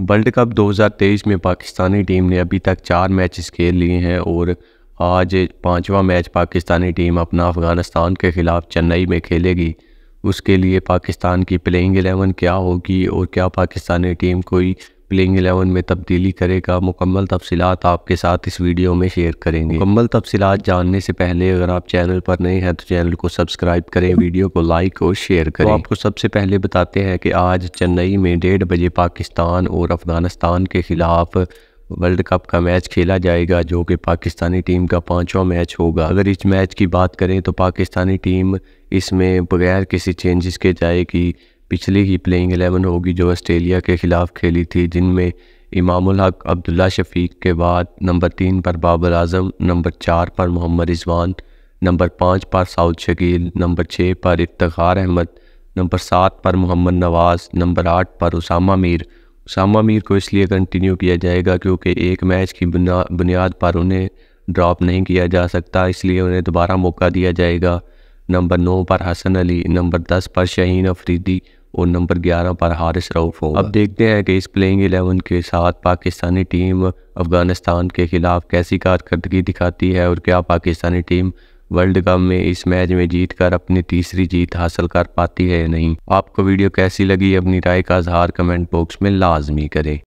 world cup 2023 में Pakistani team ने अभी तक चार मैचेस खेल लिए हैं और आज पांचवा मैच पाकिस्तानी टीम अपना अफ़गानिस्तान के ख़िलाफ़ चेन्नई में खेलेगी उसके लिए पाकिस्तान की प्लेइंग एलेवन क्या होगी और क्या पाकिस्तानी टीम कोई प्लेइंग एलेवन में तब्दीली करेगा मुकम्मल तफसलत आपके साथ इस वीडियो में शेयर करेंगे मुकम्मल तफसलत जानने से पहले अगर आप चैनल पर नए हैं तो चैनल को सब्सक्राइब करें वीडियो को लाइक और शेयर करें तो आपको सबसे पहले बताते हैं कि आज चेन्नई में डेढ़ बजे पाकिस्तान और अफगानिस्तान के खिलाफ वर्ल्ड कप का मैच खेला जाएगा जो कि पाकिस्तानी टीम का पांचवा मैच होगा अगर इस मैच की बात करें तो पाकिस्तानी टीम इसमें बगैर किसी चेंजेस के जाएगी पिछली ही प्लेइंग एलेवन होगी जो ऑस्ट्रेलिया के ख़िलाफ़ खेली थी जिनमें इमामुल हक अब्दुल्ला शफीक के बाद नंबर तीन पर बाबर आजम नंबर चार पर मोहम्मद रिजवान नंबर पाँच पर साउद शकील नंबर छः पर इफ्तार अहमद नंबर सात पर मोहम्मद नवाज़ नंबर आठ पर उसामा मीर उसामा मीर को इसलिए कंटिन्यू किया जाएगा क्योंकि एक मैच की बुनियाद पर उन्हें ड्रॉप नहीं किया जा सकता इसलिए उन्हें दोबारा मौका दिया जाएगा नंबर नौ पर हसन अली नंबर दस पर शहीन अफरीदी और नंबर ग्यारह पर हारिस रऊफ होगा अब देखते हैं कि इस प्लेइंग एलेवन के साथ पाकिस्तानी टीम अफगानिस्तान के खिलाफ कैसी कारकर्दगी दिखाती है और क्या पाकिस्तानी टीम वर्ल्ड कप में इस मैच में जीत कर अपनी तीसरी जीत हासिल कर पाती है या नहीं आपको वीडियो कैसी लगी अपनी राय का इजहार कमेंट बॉक्स में लाजमी करें